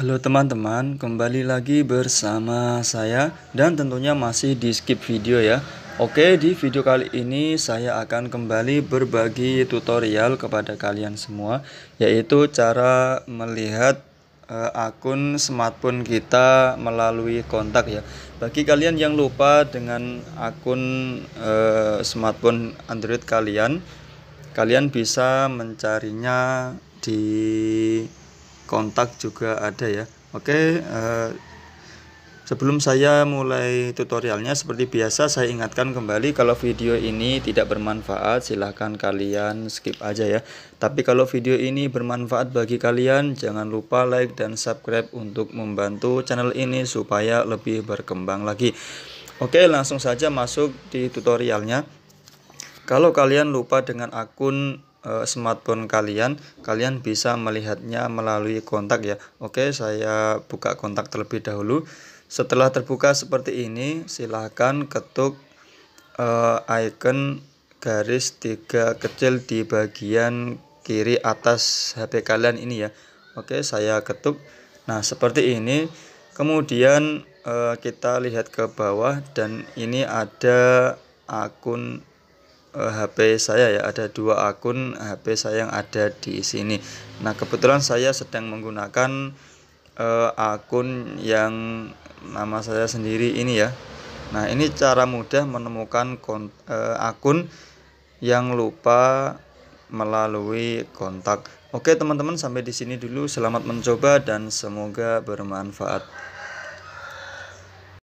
Halo teman-teman, kembali lagi bersama saya dan tentunya masih di skip video ya. Oke, di video kali ini saya akan kembali berbagi tutorial kepada kalian semua yaitu cara melihat uh, akun smartphone kita melalui kontak ya. Bagi kalian yang lupa dengan akun uh, smartphone Android kalian, kalian bisa mencarinya di kontak juga ada ya oke eh, Sebelum saya mulai tutorialnya seperti biasa saya ingatkan kembali kalau video ini tidak bermanfaat silahkan kalian skip aja ya Tapi kalau video ini bermanfaat bagi kalian jangan lupa like dan subscribe untuk membantu channel ini supaya lebih berkembang lagi Oke langsung saja masuk di tutorialnya Kalau kalian lupa dengan akun Eh, smartphone kalian, kalian bisa melihatnya melalui kontak ya. Oke, saya buka kontak terlebih dahulu. Setelah terbuka seperti ini, silahkan ketuk uh, icon garis tiga kecil di bagian kiri atas HP kalian ini ya. Oke, saya ketuk. Nah, seperti ini. Kemudian uh, kita lihat ke bawah dan ini ada akun HP eh, saya ya ada dua akun HP saya yang ada di sini. Nah kebetulan saya sedang menggunakan uh, akun yang nama saya sendiri ini ya. Nah ini cara mudah menemukan kont uh, akun yang lupa melalui kontak. Oke teman-teman sampai di sini dulu. Selamat mencoba dan semoga bermanfaat.